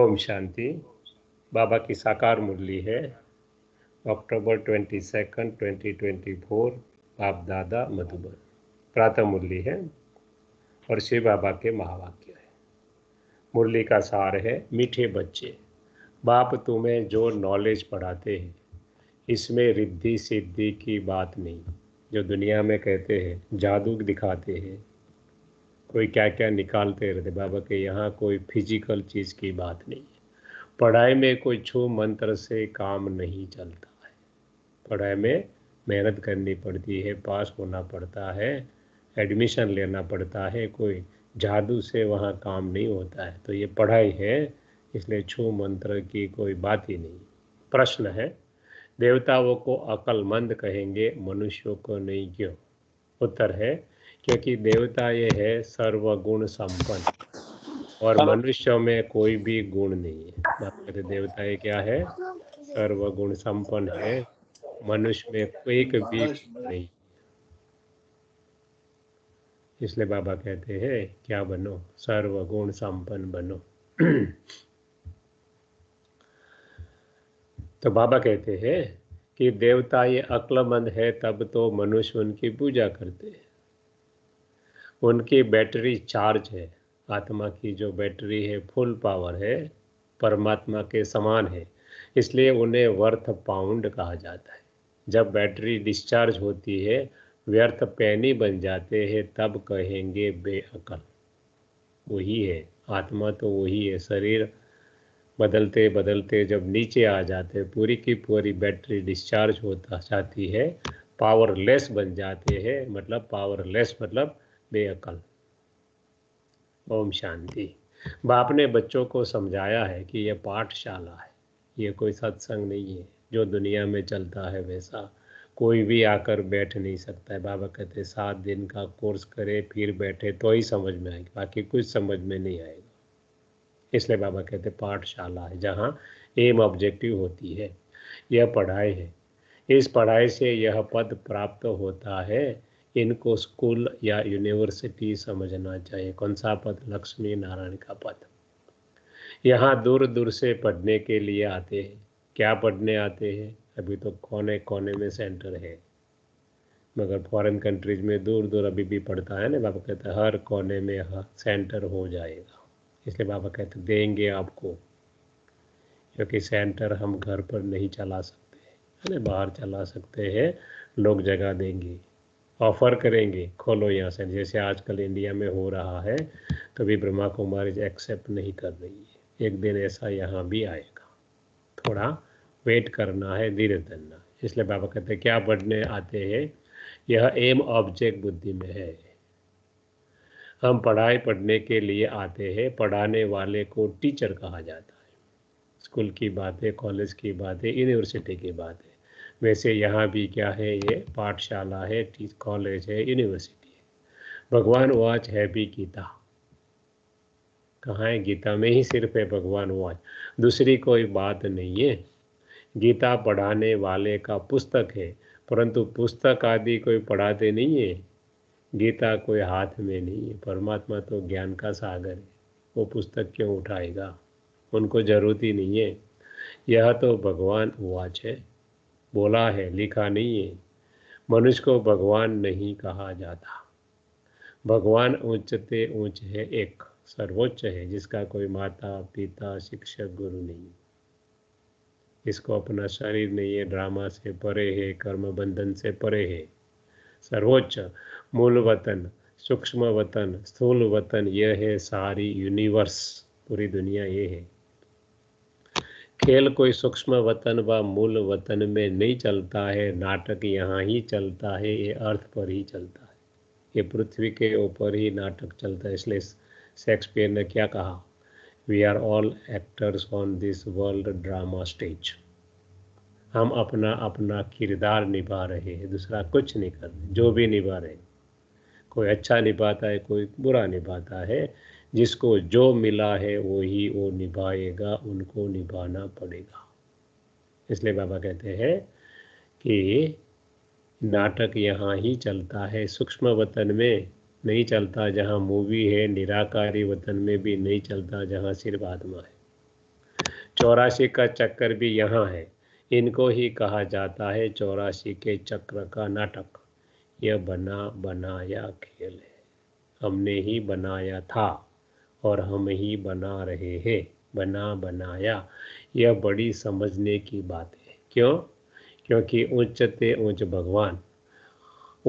ओम शांति बाबा की साकार मुरली है October twenty second twenty twenty four Bap Dada Madhuban प्रातः मुरली है और शिव बाबा के महावाक्य है मुरली का सार है मीठे बच्चे बाप तुम्हें जो नॉलेज पढ़ाते हैं इसमें रिद्धि सिद्धि की बात नहीं जो दुनिया में कहते हैं जादू दिखाते हैं कोई क्या क्या निकालते रहते बाबा के यहाँ कोई फिजिकल चीज़ की बात नहीं है पढ़ाई में कोई छो मंत्र से काम नहीं चलता है पढ़ाई में मेहनत करनी पड़ती है पास होना पड़ता है एडमिशन लेना पड़ता है कोई जादू से वहाँ काम नहीं होता है तो ये पढ़ाई है इसलिए छो मंत्र की कोई बात ही नहीं प्रश्न है देवताओं को अकलमंद कहेंगे मनुष्यों को नहीं क्यों उत्तर है क्योंकि देवता ये है सर्वगुण संपन्न और हाँ। मनुष्य में कोई भी गुण नहीं है देवता ये क्या है सर्वगुण संपन्न है मनुष्य में कोई भी नहीं इसलिए बाबा कहते हैं क्या बनो सर्वगुण संपन्न बनो तो बाबा कहते हैं कि देवता ये अक्लमंद है तब तो मनुष्य उनकी पूजा करते हैं उनकी बैटरी चार्ज है आत्मा की जो बैटरी है फुल पावर है परमात्मा के समान है इसलिए उन्हें वर्थ पाउंड कहा जाता है जब बैटरी डिस्चार्ज होती है व्यर्थ पैनी बन जाते हैं तब कहेंगे बेअकल वही है आत्मा तो वही है शरीर बदलते बदलते जब नीचे आ जाते पूरी की पूरी बैटरी डिस्चार्ज होता जाती है पावरलेस बन जाते हैं मतलब पावरलेस मतलब बेअकल ओम शांति बाप ने बच्चों को समझाया है कि यह पाठशाला है ये कोई सत्संग नहीं है जो दुनिया में चलता है वैसा कोई भी आकर बैठ नहीं सकता है बाबा कहते सात दिन का कोर्स करे फिर बैठे तो ही समझ में आएगी बाकी कुछ समझ में नहीं आएगा इसलिए बाबा कहते पाठशाला है जहाँ एम ऑब्जेक्टिव होती है यह पढ़ाई है इस पढ़ाई से यह पद प्राप्त होता है इनको स्कूल या यूनिवर्सिटी समझना चाहिए कौन सा पद लक्ष्मी नारायण का पद यहाँ दूर दूर से पढ़ने के लिए आते हैं क्या पढ़ने आते हैं अभी तो कोने कोने में सेंटर है मगर फॉरेन कंट्रीज में दूर दूर अभी भी पढ़ता है ना बाबा कहते हर कोने में हर सेंटर हो जाएगा इसलिए बाबा कहते देंगे आपको क्योंकि सेंटर हम घर पर नहीं चला सकते है ना बाहर चला सकते हैं लोग जगह देंगे ऑफर करेंगे खोलो यहाँ से जैसे आजकल इंडिया में हो रहा है कभी ब्रह्मा कुमारी एक्सेप्ट नहीं कर रही है एक दिन ऐसा यहाँ भी आएगा थोड़ा वेट करना है धीरे धरना इसलिए बाबा कहते हैं क्या पढ़ने आते हैं यह एम ऑब्जेक्ट बुद्धि में है हम पढ़ाई पढ़ने के लिए आते हैं पढ़ाने वाले को टीचर कहा जाता है स्कूल की बातें कॉलेज की बातें यूनिवर्सिटी की बातें वैसे यहाँ भी क्या है ये पाठशाला है कॉलेज है यूनिवर्सिटी है भगवान वाच है भी गीता कहाँ है गीता में ही सिर्फ है भगवान वाच दूसरी कोई बात नहीं है गीता पढ़ाने वाले का पुस्तक है परंतु पुस्तक आदि कोई पढ़ाते नहीं है गीता कोई हाथ में नहीं है परमात्मा तो ज्ञान का सागर है वो पुस्तक क्यों उठाएगा उनको जरूरत ही नहीं है यह तो भगवान वाच है बोला है लिखा नहीं है मनुष्य को भगवान नहीं कहा जाता भगवान ऊंचते ऊंच है एक सर्वोच्च है जिसका कोई माता पिता शिक्षक गुरु नहीं इसको अपना शरीर नहीं है ड्रामा से परे है कर्म बंधन से परे है सर्वोच्च मूल वतन सूक्ष्म वतन स्थूल वतन यह है सारी यूनिवर्स पूरी दुनिया ये है खेल कोई सूक्ष्म वतन व मूल वतन में नहीं चलता है नाटक यहाँ ही चलता है ये अर्थ पर ही चलता है ये पृथ्वी के ऊपर ही नाटक चलता है इसलिए शेक्सपियर ने क्या कहा we are all actors on this world drama stage हम अपना अपना किरदार निभा रहे हैं दूसरा कुछ नहीं कर रहे जो भी निभा रहे कोई अच्छा निभाता है कोई बुरा निभाता है जिसको जो मिला है वो ही वो निभाएगा उनको निभाना पड़ेगा इसलिए बाबा कहते हैं कि नाटक यहाँ ही चलता है सूक्ष्म वतन में नहीं चलता जहाँ मूवी है निराकारी वतन में भी नहीं चलता जहाँ सिर्फ आत्मा है चौरासी का चक्कर भी यहाँ है इनको ही कहा जाता है चौरासी के चक्र का नाटक यह बना बनाया खेल है हमने ही बनाया था और हम ही बना रहे हैं बना बनाया यह बड़ी समझने की बात है क्यों क्योंकि ऊंचते ऊंच भगवान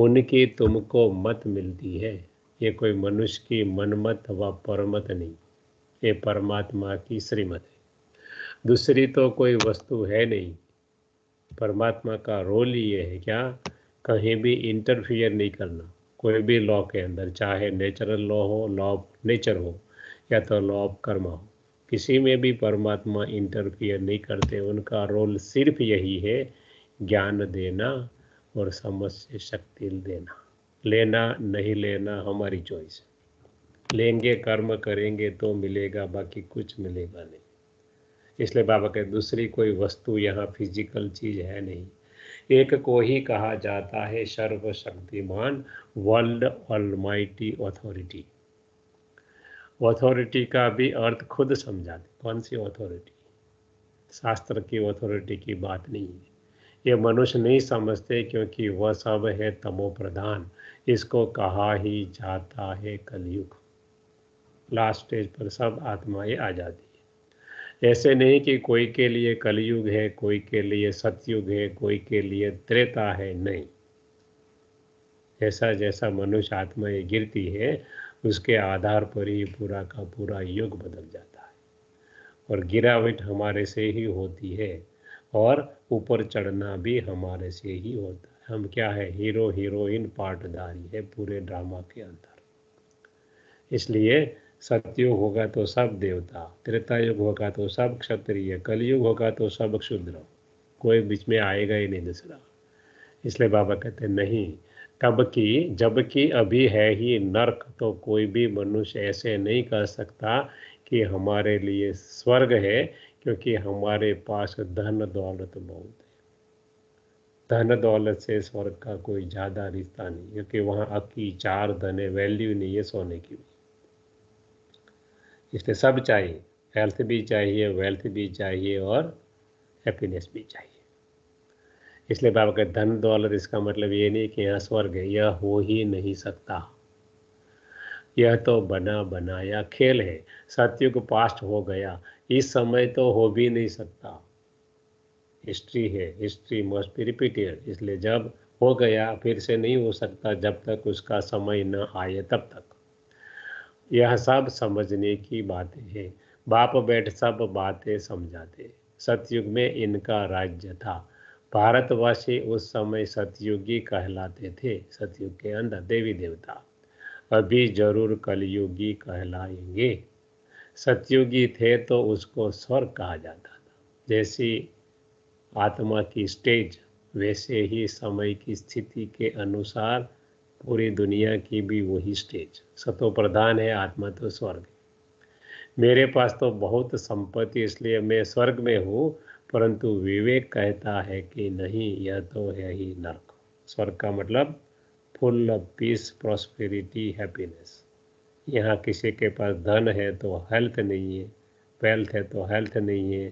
उनकी तुमको मत मिलती है ये कोई मनुष्य की मनमत व परमत नहीं ये परमात्मा की श्रीमत है दूसरी तो कोई वस्तु है नहीं परमात्मा का रोल ये है क्या कहीं भी इंटरफियर नहीं करना कोई भी लॉ के अंदर चाहे नेचुरल लॉ हो लॉ ऑफ नेचर हो या तो लॉ ऑफ कर्मा हो किसी में भी परमात्मा इंटरफियर नहीं करते उनका रोल सिर्फ यही है ज्ञान देना और समझ से शक्ति देना लेना नहीं लेना हमारी चॉइस लेंगे कर्म करेंगे तो मिलेगा बाकी कुछ मिलेगा नहीं इसलिए बाबा कहते दूसरी कोई वस्तु यहाँ फिजिकल चीज है नहीं एक को ही कहा जाता है सर्वशक्तिमान वर्ल्ड ऑलमाइटी अथॉरिटी अथॉरिटी का भी अर्थ खुद समझा दे कौन सी अथॉरिटी शास्त्र की अथॉरिटी की बात नहीं है ये मनुष्य नहीं समझते क्योंकि वह सब है तमो प्रधान इसको कहा ही जाता है कलयुग लास्ट स्टेज पर सब आत्माएं आ जाती है ऐसे नहीं कि कोई के लिए कलयुग है कोई के लिए सतयुग है कोई के लिए त्रेता है नहीं ऐसा जैसा मनुष्य आत्माएं गिरती है उसके आधार पर ही पूरा का पूरा युग बदल जाता है और गिरावट हमारे से ही होती है और ऊपर चढ़ना भी हमारे से ही होता है हम क्या है हीरो हीरोइन पाटदारी है पूरे ड्रामा के अंदर इसलिए सत्युग होगा तो सब देवता त्रेता युग होगा तो सब क्षत्रिय कलयुग होगा तो सब क्षुद्र कोई बीच में आएगा ही नहीं दूसरा इसलिए बाबा कहते नहीं की जबकि अभी है ही नरक तो कोई भी मनुष्य ऐसे नहीं कह सकता कि हमारे लिए स्वर्ग है क्योंकि हमारे पास धन दौलत बहुत है धन दौलत से स्वर्ग का कोई ज़्यादा रिश्ता नहीं क्योंकि वहाँ अक्की चार धने वैल्यू नहीं है सोने की इसलिए सब चाहिए हेल्थ भी चाहिए वेल्थ भी चाहिए और हैप्पीनेस भी चाहिए इसलिए बाबा के धन दौलत इसका मतलब ये नहीं कि यहाँ स्वर्ग है यह हो ही नहीं सकता यह तो बना बनाया खेल है सत्युग पास्ट हो गया इस समय तो हो भी नहीं सकता हिस्ट्री है हिस्ट्री मस्ट बी रिपीटेड इसलिए जब हो गया फिर से नहीं हो सकता जब तक उसका समय न आए तब तक यह सब समझने की बातें हैं बाप बैठ सब बातें समझाते सतयुग में इनका राज्य था भारतवासी उस समय सतयुगी कहलाते थे सतयुग के अंदर देवी देवता अभी जरूर कलयुगी कहलाएंगे सतयुगी थे तो उसको स्वर्ग कहा जाता था जैसी आत्मा की स्टेज वैसे ही समय की स्थिति के अनुसार पूरी दुनिया की भी वही स्टेज सतो प्रधान है आत्मा तो स्वर्ग मेरे पास तो बहुत संपत्ति इसलिए मैं स्वर्ग में हूँ परंतु विवेक कहता है कि नहीं यह तो है ही नर्क स्वर्ग का मतलब full of peace prosperity happiness यहाँ किसी के पास धन है तो हेल्थ नहीं है वेल्थ है तो हेल्थ नहीं है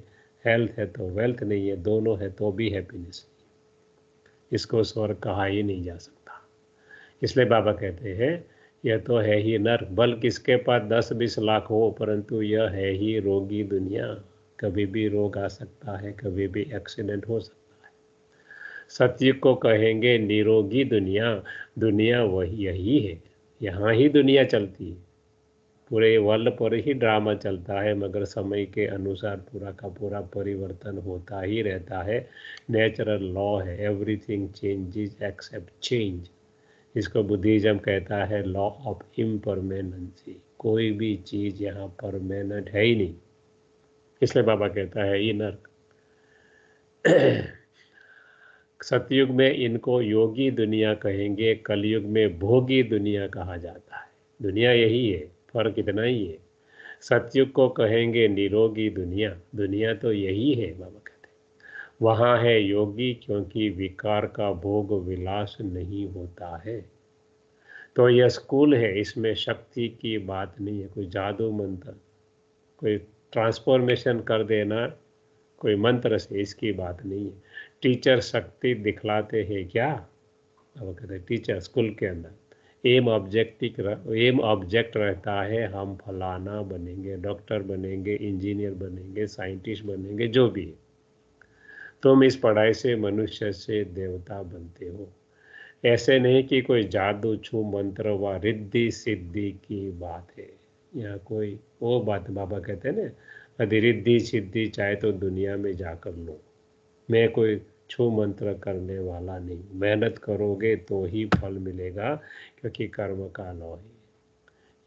हेल्थ है तो वेल्थ नहीं है दोनों है तो भी हैप्पीनेस इसको स्वर्ग कहा ही नहीं जा सकता इसलिए बाबा कहते हैं यह तो है ही नर्क बल्कि इसके पास दस बीस लाख हो परंतु यह है ही रोगी दुनिया कभी भी रोग आ सकता है कभी भी एक्सीडेंट हो सकता है सत्य को कहेंगे निरोगी दुनिया दुनिया वही यही है यहाँ ही दुनिया चलती है पूरे वर्ल्ड पर ही ड्रामा चलता है मगर समय के अनुसार पूरा का पूरा परिवर्तन होता ही रहता है नेचुरल लॉ है एवरीथिंग चेंजेस एक्सेप्ट चेंज इसको बुद्धिज्म कहता है लॉ ऑफ इम्परमेनेंसी कोई भी चीज़ यहाँ परमानेंट है ही नहीं इसलिए बाबा कहता है ये नर्क सतयुग में इनको योगी दुनिया कहेंगे कलयुग में भोगी दुनिया कहा जाता है दुनिया यही है फर्क इतना ही है सतयुग को कहेंगे निरोगी दुनिया दुनिया तो यही है बाबा कहते वहाँ है योगी क्योंकि विकार का भोग विलास नहीं होता है तो यह स्कूल है इसमें शक्ति की बात नहीं है कोई जादू मंत्र कोई ट्रांसफॉर्मेशन कर देना कोई मंत्र से इसकी बात नहीं है टीचर शक्ति दिखलाते हैं क्या अब कहते टीचर स्कूल के अंदर एम ऑब्जेक्टिक एम ऑब्जेक्ट रहता है हम फलाना बनेंगे डॉक्टर बनेंगे इंजीनियर बनेंगे साइंटिस्ट बनेंगे जो भी है तुम इस पढ़ाई से मनुष्य से देवता बनते हो ऐसे नहीं कि कोई जादू छू मंत्र व रिद्धि सिद्धि की बात है या कोई वो बात बाबा कहते हैं ना रिद्धि सिद्धि चाहे तो दुनिया में जाकर लो मैं कोई छो मंत्र करने वाला नहीं मेहनत करोगे तो ही फल मिलेगा क्योंकि कर्म का लौ है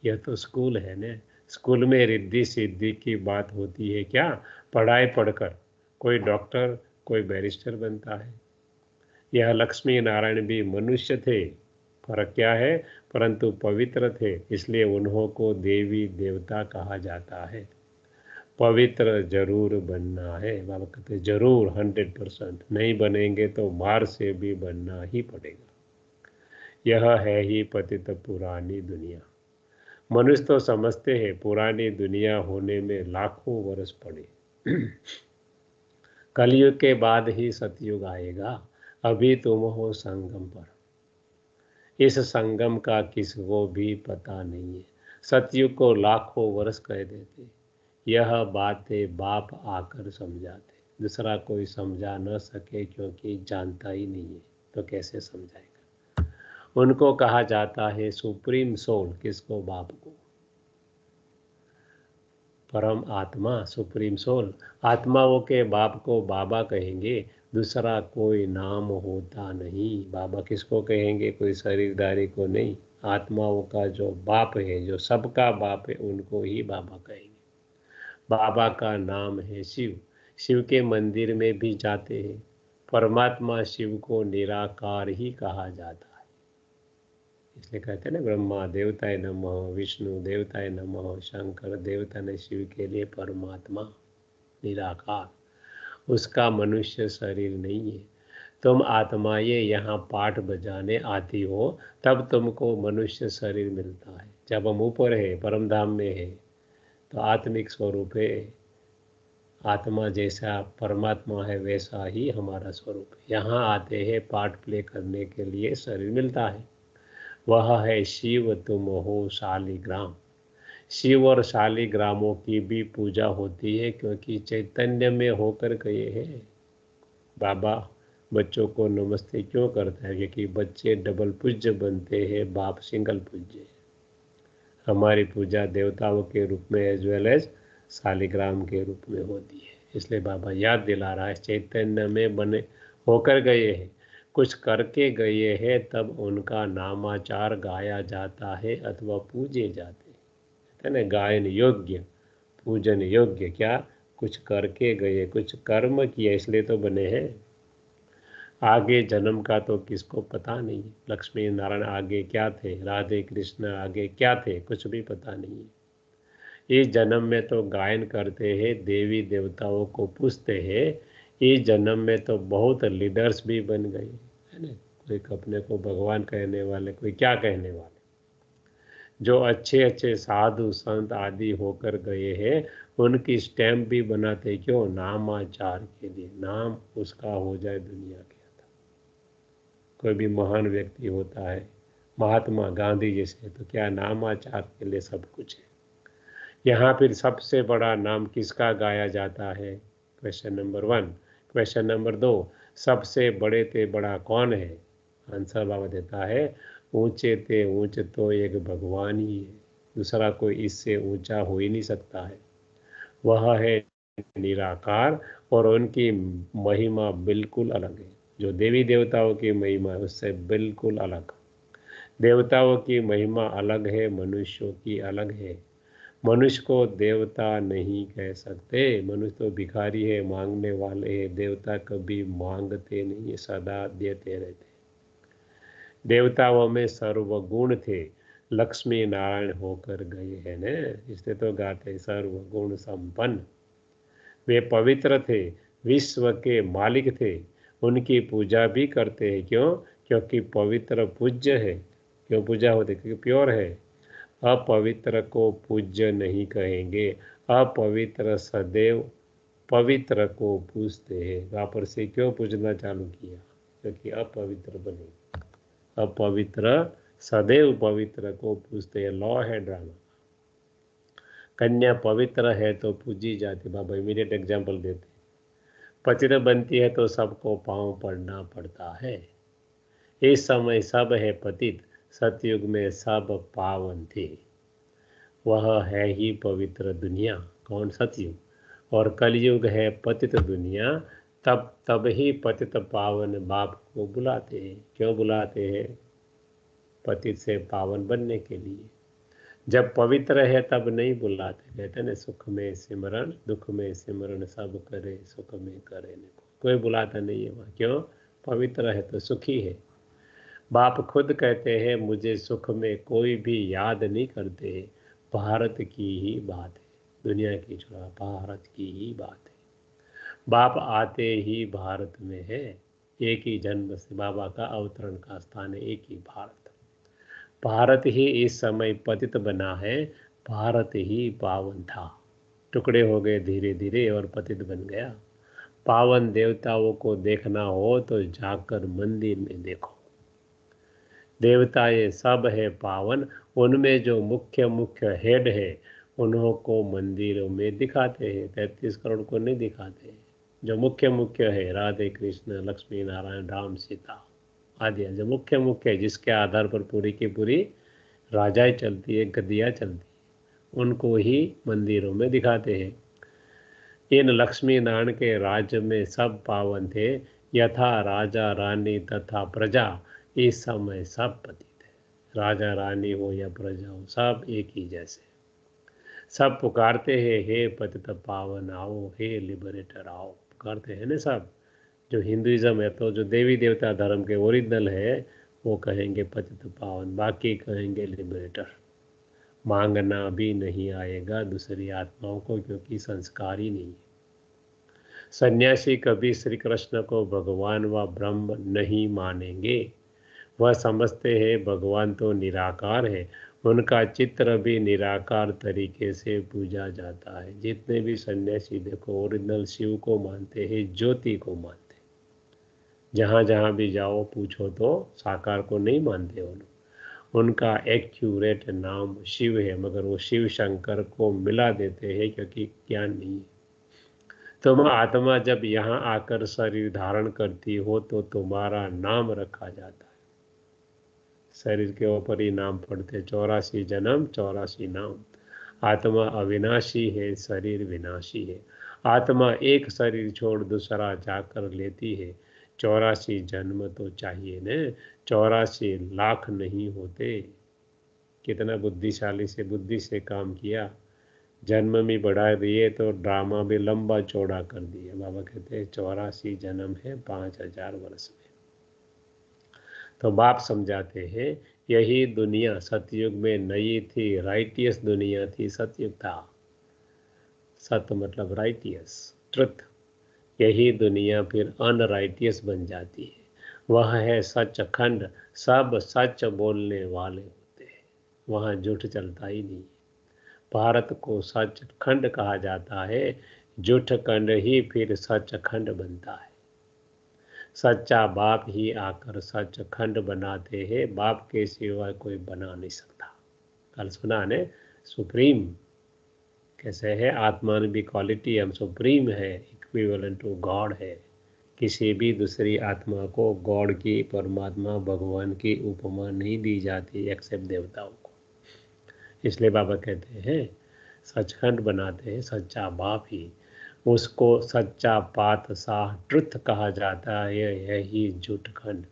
यह तो स्कूल है ना स्कूल में रिद्धि सिद्धि की बात होती है क्या पढ़ाई पढ़कर कोई डॉक्टर कोई बैरिस्टर बनता है यह लक्ष्मी नारायण भी मनुष्य थे पर क्या है परंतु पवित्र थे इसलिए उन्हों को देवी देवता कहा जाता है पवित्र जरूर बनना है बाबा कहते जरूर हंड्रेड परसेंट नहीं बनेंगे तो मार से भी बनना ही पड़ेगा यह है ही पतित पुरानी दुनिया मनुष्य तो समझते हैं पुरानी दुनिया होने में लाखों वर्ष पड़े कलयुग के बाद ही सतयुग आएगा अभी तुम हो संगम पर इस संगम का किसको भी पता नहीं है सतयुग को लाखों वर्ष कह देते यह बातें बाप आकर समझाते दूसरा कोई समझा न सके क्योंकि जानता ही नहीं है तो कैसे समझाएगा उनको कहा जाता है सुप्रीम सोल किसको बाप को परम आत्मा सुप्रीम सोल आत्माओं के बाप को बाबा कहेंगे दूसरा कोई नाम होता नहीं बाबा किसको कहेंगे कोई शरीरदारी को नहीं आत्माओं का जो बाप है जो सबका बाप है उनको ही बाबा कहेंगे बाबा का नाम है शिव शिव के मंदिर में भी जाते हैं परमात्मा शिव को निराकार ही कहा जाता है इसलिए कहते हैं ना ब्रह्मा देवताए नम विष्णु देवताए नम शंकर देवता ने शिव के लिए परमात्मा निराकार उसका मनुष्य शरीर नहीं है तुम आत्माएं यहाँ पाठ बजाने आती हो तब तुमको मनुष्य शरीर मिलता है जब हम ऊपर है परम धाम में है तो आत्मिक स्वरूप है आत्मा जैसा परमात्मा है वैसा ही हमारा स्वरूप है यहाँ आते हैं पाठ प्ले करने के लिए शरीर मिलता है वह है शिव तुम हो शालिग्राम शिव और शालिग्रामों की भी पूजा होती है क्योंकि चैतन्य में होकर गए हैं बाबा बच्चों को नमस्ते क्यों करता है क्योंकि बच्चे डबल पूज्य बनते हैं बाप सिंगल पूज्य हमारी पूजा देवताओं के रूप में एज वेल एज शालिग्राम के रूप में होती है इसलिए बाबा याद दिला रहा है चैतन्य में बने होकर गए हैं कुछ करके गए हैं तब उनका नामाचार गाया जाता है अथवा पूजे जाते है गायन योग्य पूजन योग्य क्या कुछ करके गए कुछ कर्म किए इसलिए तो बने हैं आगे जन्म का तो किसको पता नहीं लक्ष्मी नारायण आगे क्या थे राधे कृष्ण आगे क्या थे कुछ भी पता नहीं है इस जन्म में तो गायन करते हैं देवी देवताओं को पूछते हैं इस जन्म में तो बहुत लीडर्स भी बन गए है ना कोई अपने को भगवान कहने वाले कोई क्या कहने वाले जो अच्छे अच्छे साधु संत आदि होकर गए हैं उनकी स्टैम्प भी बनाते क्यों नामाचार के लिए नाम उसका हो जाए दुनिया के अंदर कोई भी महान व्यक्ति होता है महात्मा गांधी जैसे तो क्या नामाचार के लिए सब कुछ है यहाँ फिर सबसे बड़ा नाम किसका गाया जाता है question number one question number दो सबसे बड़े ते बड़ा कौन है आंसर बाबा देता है ऊंचे ते ऊंच तो एक भगवान ही है दूसरा कोई इससे ऊंचा हो ही नहीं सकता है वह है निराकार और उनकी महिमा बिल्कुल अलग है जो देवी देवताओं की महिमा है उससे बिल्कुल अलग देवताओं की महिमा अलग है मनुष्यों की अलग है मनुष्य को देवता नहीं कह सकते मनुष्य तो भिखारी है मांगने वाले है देवता कभी मांगते नहीं सदा देते रहते देवताओं में सर्वगुण थे लक्ष्मी नारायण होकर गए हैं न इसलिए तो गाते सर्वगुण संपन्न वे पवित्र थे विश्व के मालिक थे उनकी पूजा भी करते हैं क्यों क्योंकि पवित्र पूज्य है क्यों पूजा होती क्योंकि प्योर है अपवित्र को पूज्य नहीं कहेंगे अपवित्र सदैव पवित्र को पूजते हैं वहाँ पर से क्यों पूजना चालू किया क्योंकि अपवित्र बनेगी अपवित्र सदैव पवित्र को पूजते हैं लॉ है ड्रामा कन्या पवित्र है तो पूजी जाती बाबा इमीडिएट एग्जाम्पल देते पतित बनती है तो सबको पांव पड़ना पड़ता है इस समय सब है पतित सतयुग में सब पावन थे वह है ही पवित्र दुनिया कौन सतयुग और कलयुग है पतित दुनिया तब तब ही पतित पावन बाप को बुलाते हैं क्यों बुलाते हैं पतित से पावन बनने के लिए जब पवित्र है तब नहीं बुलाते कहते ना सुख में सिमरण दुख में सिमरण सब करे सुख में करे को। कोई बुलाता नहीं है वहाँ क्यों पवित्र है तो सुखी है बाप खुद कहते हैं मुझे सुख में कोई भी याद नहीं करते भारत की ही बात है दुनिया की छोड़ा भारत की ही बात है बाप आते ही भारत में है एक ही जन्म से बाबा का अवतरण का स्थान है एक ही भारत भारत ही इस समय पतित बना है भारत ही पावन था टुकड़े हो गए धीरे धीरे और पतित बन गया पावन देवताओं को देखना हो तो जाकर मंदिर में देखो देवता ये सब है पावन उनमें जो मुख्य मुख्य हेड है उन्हों को मंदिरों में दिखाते हैं तैतीस करोड़ को नहीं दिखाते हैं जो मुख्य मुख्य है राधे कृष्ण लक्ष्मी नारायण राम सीता आदि जो मुख्य मुख्य है जिसके आधार पर पूरी की पूरी राजाएं चलती है गदिया चलती है उनको ही मंदिरों में दिखाते हैं इन लक्ष्मी नारायण के राज्य में सब पावन थे यथा राजा रानी तथा प्रजा इस समय सब पति थे राजा रानी हो या प्रजा हो सब एक ही जैसे सब पुकारते हैं हे पति पावन आओ हे लिबरेटर आओ पुकारते हैं ना साहब जो हिंदुज़म है तो जो देवी देवता धर्म के ओरिजिनल है वो कहेंगे पतित पावन बाकी कहेंगे लिबरेटर मांगना भी नहीं आएगा दूसरी आत्माओं को क्योंकि संस्कार ही नहीं है सन्यासी कभी श्री कृष्ण को भगवान व ब्रह्म नहीं मानेंगे वह समझते हैं भगवान तो निराकार है उनका चित्र भी निराकार तरीके से पूजा जाता है जितने भी सन्यासी देखो ओरिजिनल शिव को मानते हैं ज्योति को मानते जहाँ जहाँ भी जाओ पूछो तो साकार को नहीं मानते उन उनका एक्यूरेट नाम शिव है मगर वो शिव शंकर को मिला देते हैं क्योंकि ज्ञान नहीं है तुम आत्मा जब यहाँ आकर शरीर धारण करती हो तो तुम्हारा नाम रखा जाता शरीर के ऊपर ही नाम पड़ते चौरासी जन्म चौरासी नाम आत्मा अविनाशी है शरीर विनाशी है आत्मा एक शरीर छोड़ दूसरा जाकर लेती है चौरासी जन्म तो चाहिए न चौरासी लाख नहीं होते कितना बुद्धिशाली से बुद्धि से काम किया जन्म भी बढ़ा दिए तो ड्रामा भी लंबा चौड़ा कर दिए बाबा कहते हैं चौरासी जन्म है पाँच हजार वर्ष तो बाप समझाते हैं यही दुनिया सतयुग में नई थी राइटियस दुनिया थी सतयुग था सत मतलब राइटियस ट्रुथ यही दुनिया फिर अनराइटियस बन जाती है वह है सच अखंड सब सच बोलने वाले होते हैं वहाँ झूठ चलता ही नहीं भारत को सच खंड कहा जाता है झूठ खंड ही फिर सच खंड बनता है सच्चा बाप ही आकर सच खंड बनाते हैं बाप के सिवा कोई बना नहीं सकता कल सुना ने सुप्रीम कैसे है आत्मान भी क्वालिटी हम सुप्रीम है इक्विवेलेंट टू गॉड है किसी भी दूसरी आत्मा को गॉड की परमात्मा भगवान की उपमा नहीं दी जाती एक्सेप्ट देवताओं को इसलिए बाबा कहते हैं सचखंड बनाते हैं सच्चा बाप ही उसको सच्चा पात साह ट्रुथ कहा जाता है यही झूठ खंड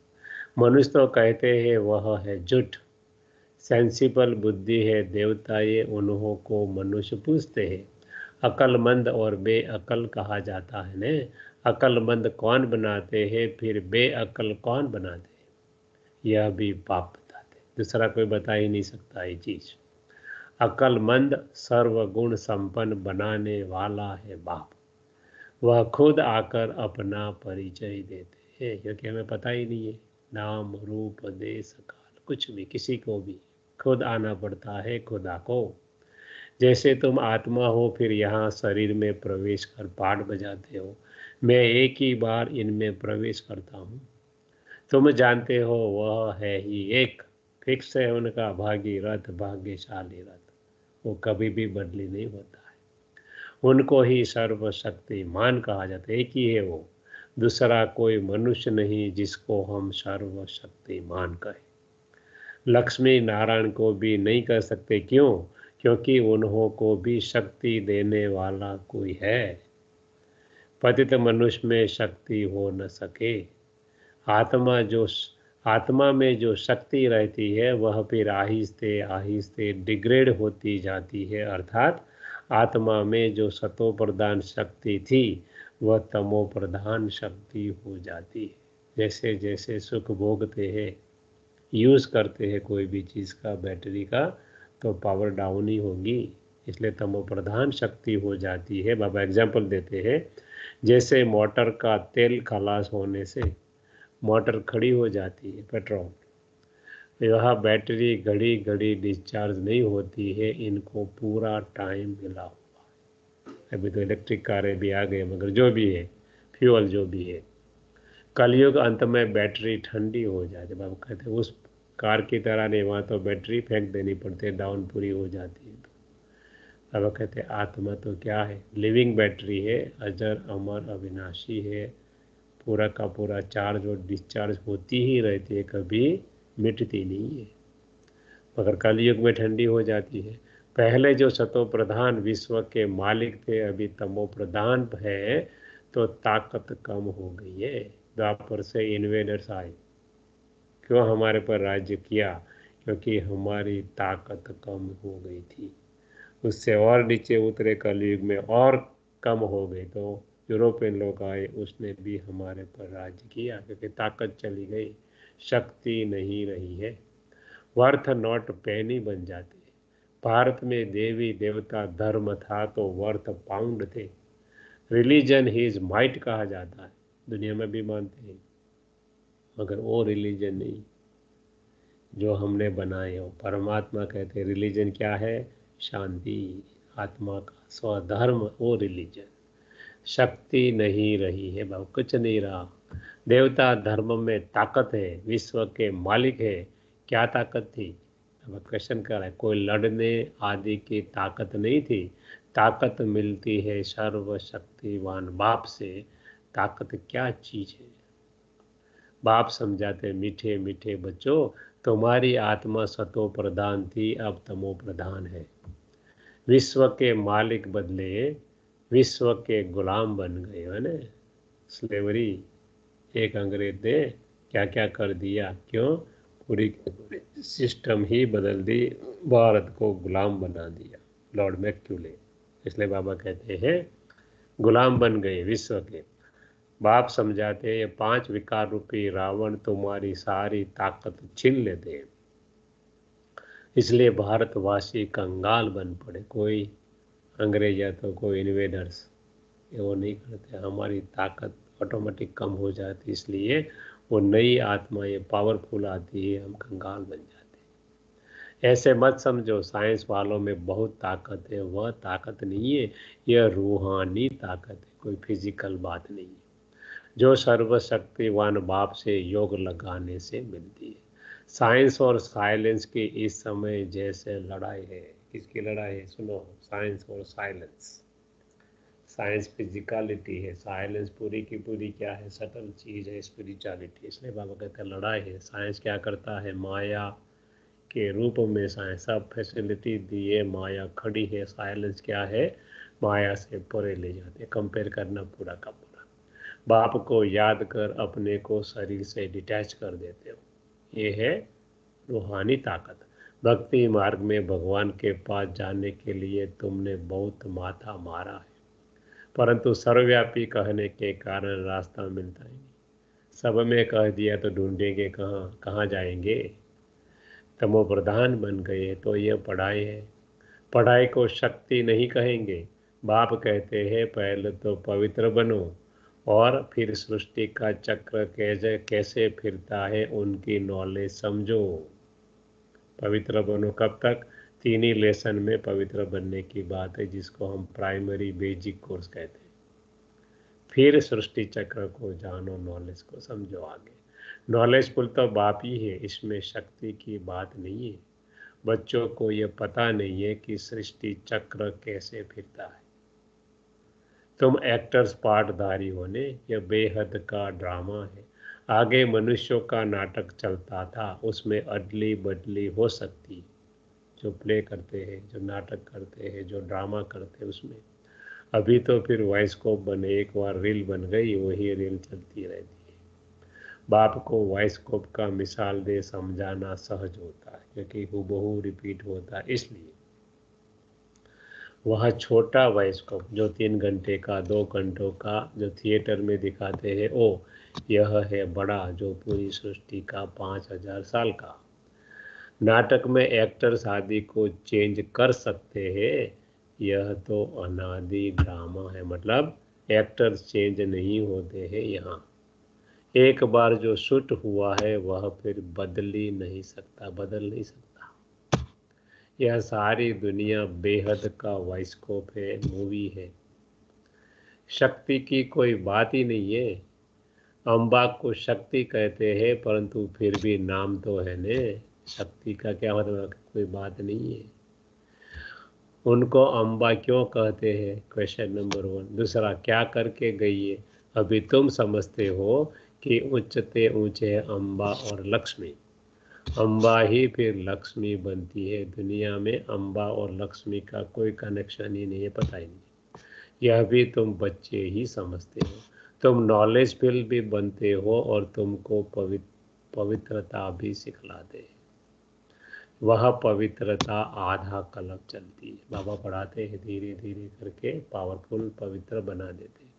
मनुष्य तो कहते हैं वह है झूठ सेंसिबल बुद्धि है देवता ये उन्हों को मनुष्य पूछते हैं अकलमंद और बेअकल कहा जाता है ने अकलमंद कौन बनाते हैं फिर बेअकल कौन बनाते हैं यह भी पाप बताते दूसरा कोई बता ही नहीं सकता ये चीज़ अकलमंद सर्वगुण संपन्न बनाने वाला है बाप वह खुद आकर अपना परिचय देते हैं क्योंकि हमें पता ही नहीं है नाम रूप देश काल कुछ भी किसी को भी खुद आना पड़ता है खुदा को जैसे तुम आत्मा हो फिर यहाँ शरीर में प्रवेश कर पाठ बजाते हो मैं एक ही बार इनमें प्रवेश करता हूँ तुम जानते हो वह है ही एक फिक्स है उनका भागीरथ भाग्यशाली रथ वो कभी भी बदली नहीं होता उनको ही सर्वशक्तिमान कहा जाता है एक ही है वो दूसरा कोई मनुष्य नहीं जिसको हम सर्वशक्तिमान कहें लक्ष्मी नारायण को भी नहीं कह सकते क्यों क्योंकि उन्हों को भी शक्ति देने वाला कोई है पतित मनुष्य में शक्ति हो न सके आत्मा जो आत्मा में जो शक्ति रहती है वह फिर आहिस्ते आहिस्ते डिग्रेड होती जाती है अर्थात आत्मा में जो सतो प्रधान शक्ति थी वह तमो प्रधान शक्ति हो जाती है जैसे जैसे सुख भोगते हैं यूज़ करते हैं कोई भी चीज़ का बैटरी का तो पावर डाउन ही होगी इसलिए तमो प्रधान शक्ति हो जाती है बाबा एग्जाम्पल देते हैं जैसे मोटर का तेल खलास होने से मोटर खड़ी हो जाती है पेट्रोल यह बैटरी घड़ी घड़ी डिस्चार्ज नहीं होती है इनको पूरा टाइम मिला हुआ है अभी तो इलेक्ट्रिक कारें भी आ गए मगर जो भी है फ्यूल जो भी है कलयुग अंत में बैटरी ठंडी हो जाए जब आप कहते उस कार की तरह नहीं वहाँ तो बैटरी फेंक देनी पड़ती है डाउन पूरी हो जाती है तो अब कहते आत्मा तो क्या है लिविंग बैटरी है अजर अमर अविनाशी है पूरा का पूरा चार्ज और डिस्चार्ज होती ही रहती है कभी मिटती नहीं है मगर कलयुग में ठंडी हो जाती है पहले जो सतो प्रधान विश्व के मालिक थे अभी तमो प्रधान है तो ताकत कम हो गई है द्वापर से इन्वेडर्स आए क्यों हमारे पर राज्य किया क्योंकि हमारी ताकत कम हो गई थी उससे और नीचे उतरे कलयुग में और कम हो गई तो यूरोपियन लोग आए उसने भी हमारे पर राज किया क्योंकि ताकत चली गई शक्ति नहीं रही है वर्थ नॉट पैनी बन जाते भारत में देवी देवता धर्म था तो वर्थ पाउंड थे रिलीजन इज माइट कहा जाता है दुनिया में भी मानते हैं मगर वो रिलीजन नहीं जो हमने बनाए हो परमात्मा कहते रिलीजन क्या है शांति आत्मा का स्वधर्म वो रिलीजन शक्ति नहीं रही है भाव कुछ नहीं रहा देवता धर्म में ताकत है विश्व के मालिक है क्या ताकत थी क्वेश्चन कर रहा है कोई लड़ने आदि की ताकत नहीं थी ताकत मिलती है सर्वशक्तिवान बाप से ताकत क्या चीज है बाप समझाते मीठे मीठे बच्चों तुम्हारी आत्मा सतो प्रधान थी अब तमो प्रधान है विश्व के मालिक बदले विश्व के गुलाम बन गए है ना स्लेवरी एक अंग्रेज ने क्या क्या कर दिया क्यों पूरी सिस्टम ही बदल दी भारत को गुलाम बना दिया लॉर्ड मैक्यूले इसलिए बाबा कहते हैं गुलाम बन गए विश्व के बाप समझाते ये पांच विकार रूपी रावण तुम्हारी सारी ताकत छीन लेते इसलिए भारतवासी कंगाल बन पड़े कोई अंग्रेज या तो कोई इन्वेडर्स ये वो नहीं करते हमारी ताकत ऑटोमेटिक कम हो जाती है इसलिए वो नई आत्मा ये पावरफुल आती है हम कंगाल बन जाते हैं ऐसे मत समझो साइंस वालों में बहुत ताकत है वह ताकत नहीं है यह रूहानी ताकत है कोई फिजिकल बात नहीं है जो सर्वशक्तिवान बाप से योग लगाने से मिलती है साइंस और साइलेंस की इस समय जैसे लड़ाई है किसकी लड़ाई है सुनो साइंस और साइलेंस साइंस फिजिकलिटी है साइलेंस पूरी की पूरी क्या है सटल चीज़ है स्पिरिचुअलिटी इसलिए बाबा कहते हैं लड़ाई है साइंस क्या करता है माया के रूप में साइंस सब फैसिलिटी दिए माया खड़ी है साइलेंस क्या है माया से परे ले जाते कंपेयर करना पूरा का पूरा बाप को याद कर अपने को शरीर से डिटैच कर देते हो ये है रूहानी ताकत भक्ति मार्ग में भगवान के पास जाने के लिए तुमने बहुत माथा मारा है परंतु सर्वव्यापी कहने के कारण रास्ता मिलता है सब में कह दिया तो ढूंढेंगे कहाँ कहाँ जाएंगे तमो प्रधान बन गए तो यह पढ़ाई है पढ़ाई को शक्ति नहीं कहेंगे बाप कहते हैं पहले तो पवित्र बनो और फिर सृष्टि का चक्र कैसे कैसे फिरता है उनकी नॉलेज समझो पवित्र बनो कब तक तीन ही लेसन में पवित्र बनने की बात है जिसको हम प्राइमरी बेसिक कोर्स कहते हैं फिर सृष्टि चक्र को जानो नॉलेज को समझो आगे फुल तो बाप ही है इसमें शक्ति की बात नहीं है बच्चों को यह पता नहीं है कि सृष्टि चक्र कैसे फिरता है तुम एक्टर्स पार्टधारी होने यह बेहद का ड्रामा है आगे मनुष्यों का नाटक चलता था उसमें अडली बदली हो सकती है जो प्ले करते हैं जो नाटक करते हैं जो ड्रामा करते हैं उसमें अभी तो फिर वॉइसकोप बने एक बार रील बन गई वही रील चलती रहती है बाप को वाइसकोप का मिसाल दे समझाना सहज होता है क्योंकि हूबहू रिपीट होता है इसलिए वह छोटा वाइस्कोप जो तीन घंटे का दो घंटों का जो थिएटर में दिखाते हैं ओ यह है बड़ा जो पूरी सृष्टि का पाँच हजार साल का नाटक में एक्टर शादी को चेंज कर सकते हैं यह तो अनादि ड्रामा है मतलब एक्टर चेंज नहीं होते हैं यहाँ एक बार जो शूट हुआ है वह फिर बदल ही नहीं सकता बदल नहीं सकता यह सारी दुनिया बेहद का वाइस्कोप है मूवी है शक्ति की कोई बात ही नहीं है अम्बा को शक्ति कहते हैं परंतु फिर भी नाम तो है ने शक्ति का क्या मतलब कोई बात नहीं है उनको अम्बा क्यों कहते हैं क्वेश्चन नंबर वन दूसरा क्या करके गई है अभी तुम समझते हो कि उच्चते ऊंचे अम्बा और लक्ष्मी अम्बा ही फिर लक्ष्मी बनती है दुनिया में अम्बा और लक्ष्मी का कोई कनेक्शन ही नहीं है पता ही नहीं यह भी तुम बच्चे ही समझते हो तुम नॉलेज फील्ड भी बनते हो और तुमको पवित्र पवित्रता भी सिखलाते हैं वह पवित्रता आधा कलम चलती है बाबा पढ़ाते हैं धीरे धीरे करके पावरफुल पवित्र बना देते हैं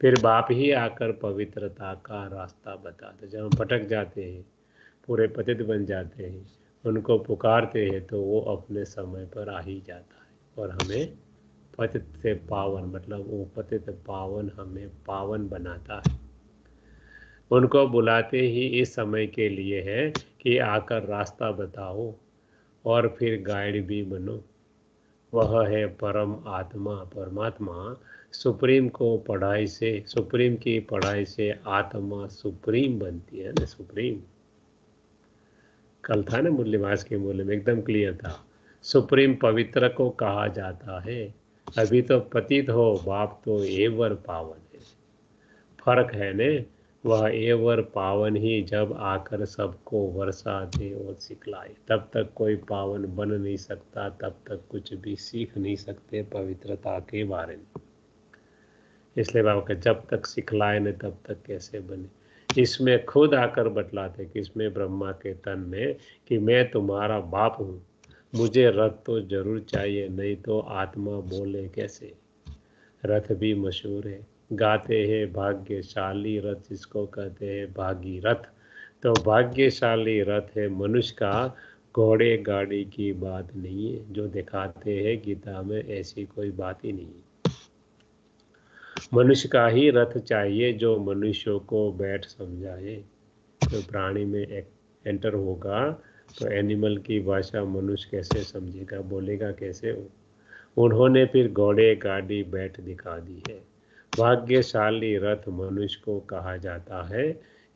फिर बाप ही आकर पवित्रता का रास्ता बताते जब हम भटक जाते हैं पूरे पतित बन जाते हैं उनको पुकारते हैं तो वो अपने समय पर आ ही जाता है और हमें पतित से पावन मतलब वो पतित पावन हमें पावन बनाता है उनको बुलाते ही इस समय के लिए है कि आकर रास्ता बताओ और फिर गाइड भी बनो वह है परम आत्मा परमात्मा सुप्रीम को पढ़ाई से सुप्रीम की पढ़ाई से आत्मा सुप्रीम बनती है ना सुप्रीम कल था ना मूल्यवास के मूल्य में एकदम क्लियर था सुप्रीम पवित्र को कहा जाता है अभी तो पतित हो बाप तो एवर पावन है फर्क है ना वह एवर पावन ही जब आकर सबको वर्षा दे और सिखलाए तब तक कोई पावन बन नहीं सकता तब तक कुछ भी सीख नहीं सकते पवित्रता के बारे में इसलिए बाबा का जब तक सिखलाए न तब तक कैसे बने इसमें खुद आकर बतलाते कि इसमें ब्रह्मा के तन में कि मैं तुम्हारा बाप हूँ मुझे रथ तो जरूर चाहिए नहीं तो आत्मा बोले कैसे रथ भी मशहूर है गाते हैं भाग्यशाली रथ जिसको कहते हैं भागीरथ तो भाग्यशाली रथ है मनुष्य का घोड़े गाड़ी की बात नहीं है जो दिखाते हैं गीता में ऐसी कोई बात ही नहीं मनुष्य का ही रथ चाहिए जो मनुष्यों को बैठ समझाए तो प्राणी में एक एंटर होगा तो एनिमल की भाषा मनुष्य कैसे समझेगा बोलेगा कैसे उन्होंने फिर घोड़े गाड़ी बैठ दिखा दी है भाग्यशाली रथ मनुष्य को कहा जाता है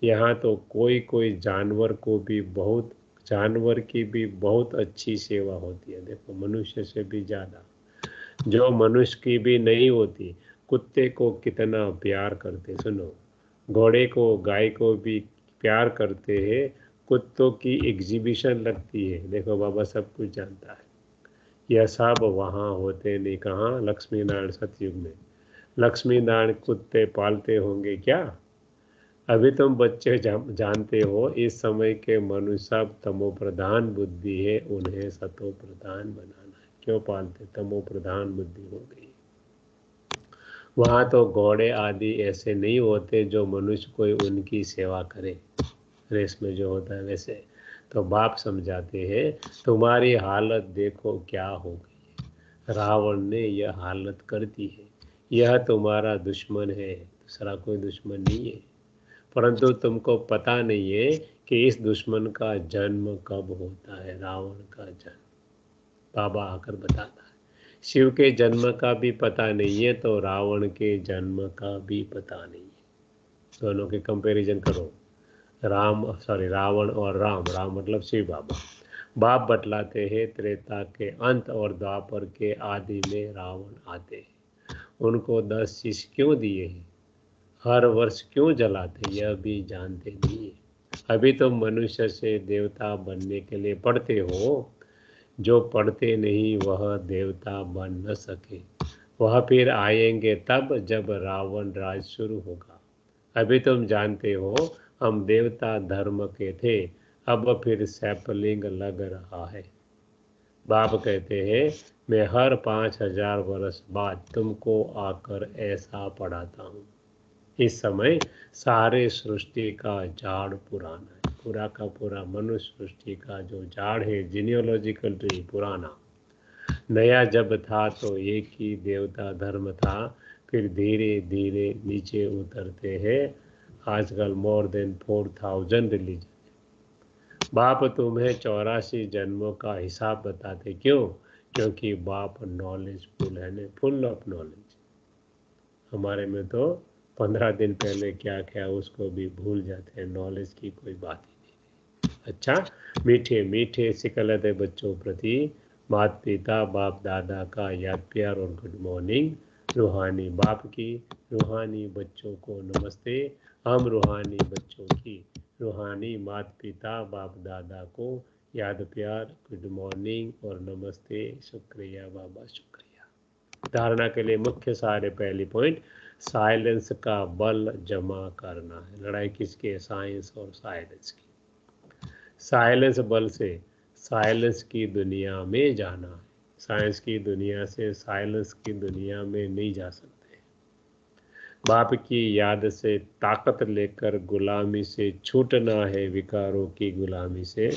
यहाँ तो कोई कोई जानवर को भी बहुत जानवर की भी बहुत अच्छी सेवा होती है देखो मनुष्य से भी ज़्यादा जो मनुष्य की भी नहीं होती कुत्ते को कितना प्यार करते सुनो घोड़े को गाय को भी प्यार करते हैं कुत्तों की एग्जीबिशन लगती है देखो बाबा सब कुछ जानता है यह सब वहाँ होते नहीं कहाँ लक्ष्मी नारायण सतयुग में लक्ष्मी नारायण कुत्ते पालते होंगे क्या अभी तुम बच्चे जा, जानते हो इस समय के मनुष्य तमो प्रधान बुद्धि है उन्हें सतो प्रधान बनाना क्यों पालते तमो प्रधान बुद्धि हो गई वहां तो घोड़े आदि ऐसे नहीं होते जो मनुष्य कोई उनकी सेवा करे रेस में जो होता है वैसे तो बाप समझाते हैं तुम्हारी हालत देखो क्या हो गई रावण ने यह हालत कर दी है यह तुम्हारा दुश्मन है दूसरा कोई दुश्मन नहीं है परंतु तुमको पता नहीं है कि इस दुश्मन का जन्म कब होता है रावण का जन्म बाबा आकर बताता है शिव के जन्म का भी पता नहीं है तो रावण के जन्म का भी पता नहीं है दोनों के कंपैरिजन करो राम सॉरी रावण और राम राम मतलब शिव बाबा बाप बतलाते हैं त्रेता के अंत और द्वापर के आदि में रावण आते हैं उनको दस शीश क्यों दिए हैं हर वर्ष क्यों जलाते यह भी जानते नहीं है अभी तो मनुष्य से देवता बनने के लिए पढ़ते हो जो पढ़ते नहीं वह देवता बन न सके वह फिर आएंगे तब जब रावण राज शुरू होगा अभी तुम जानते हो हम देवता धर्म के थे अब फिर सैपलिंग लग रहा है बाप कहते हैं मैं हर पाँच हजार वर्ष बाद तुमको आकर ऐसा पढ़ाता हूँ इस समय सारे सृष्टि का जाड़ पुराना है पूरा का पूरा मनुष्य सृष्टि का जो जाड़ है जीनियोलॉजिकल तो ट्री पुराना नया जब था तो एक ही देवता धर्म था फिर धीरे धीरे नीचे उतरते हैं आजकल more than four thousand religion बाप तुम्हें चौरासी जन्मों का हिसाब बताते क्यों क्योंकि बाप नॉलेज फुल है फुल ऑफ नॉलेज हमारे में तो पंद्रह दिन पहले क्या क्या उसको भी भूल जाते हैं नॉलेज की कोई बात ही नहीं अच्छा मीठे मीठे शिकलत है बच्चों प्रति मात पिता बाप दादा का याद प्यार और गुड मॉर्निंग रूहानी बाप की रूहानी बच्चों को नमस्ते हम रूहानी बच्चों की रूहानी मात पिता बाप दादा को याद प्यार गुड मॉर्निंग और नमस्ते शुक्रिया बाबा शुक्रिया धारणा के लिए मुख्य सारे पहली पॉइंट साइलेंस का बल जमा करना है लड़ाई किसके साइंस और साइलेंस की साइलेंस बल से साइलेंस की दुनिया में जाना है साइंस की दुनिया से साइलेंस की दुनिया में नहीं जा सकता बाप की याद से ताकत लेकर गुलामी से छूटना है विकारों की गुलामी से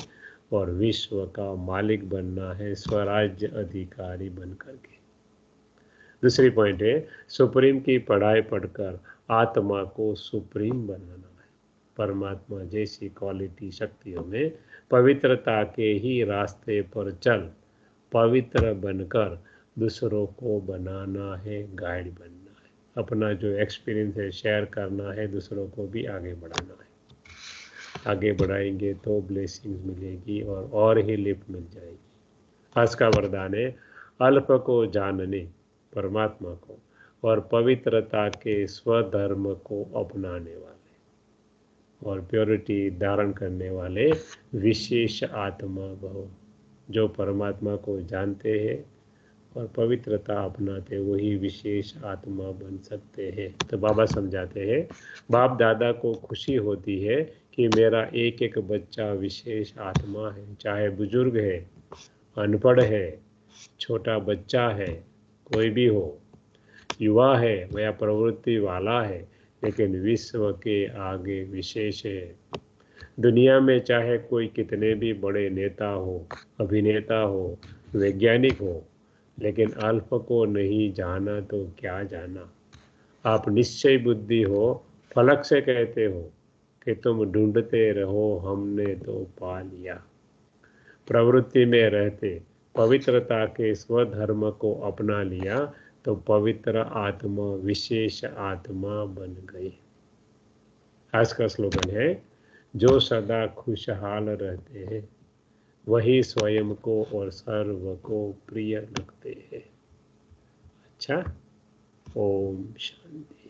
और विश्व का मालिक बनना है स्वराज्य अधिकारी बनकर के दूसरी पॉइंट है सुप्रीम की पढ़ाई पढ़कर आत्मा को सुप्रीम बनाना है परमात्मा जैसी क्वालिटी शक्तियों में पवित्रता के ही रास्ते पर चल पवित्र बनकर दूसरों को बनाना है गाइड बनना अपना जो एक्सपीरियंस है शेयर करना है दूसरों को भी आगे बढ़ाना है आगे बढ़ाएंगे तो ब्लेसिंग्स मिलेगी और और ही लिफ्ट मिल जाएगी आज का वरदान है अल्प को जानने परमात्मा को और पवित्रता के स्वधर्म को अपनाने वाले और प्योरिटी धारण करने वाले विशेष आत्मा बहु जो परमात्मा को जानते हैं और पवित्रता अपनाते वही विशेष आत्मा बन सकते हैं तो बाबा समझाते हैं बाप दादा को खुशी होती है कि मेरा एक एक बच्चा विशेष आत्मा है चाहे बुजुर्ग है अनपढ़ है छोटा बच्चा है कोई भी हो युवा है या प्रवृत्ति वाला है लेकिन विश्व के आगे विशेष है दुनिया में चाहे कोई कितने भी बड़े नेता हो अभिनेता हो वैज्ञानिक हो लेकिन अल्प को नहीं जाना तो क्या जाना आप निश्चय बुद्धि हो फलक से कहते हो कि तुम ढूंढते रहो हमने तो पा लिया प्रवृत्ति में रहते पवित्रता के स्वधर्म को अपना लिया तो पवित्र आत्मा विशेष आत्मा बन गई आज का स्लोगन है जो सदा खुशहाल रहते हैं वही स्वयं को और सर्व को प्रिय रखते हैं अच्छा ओम शांति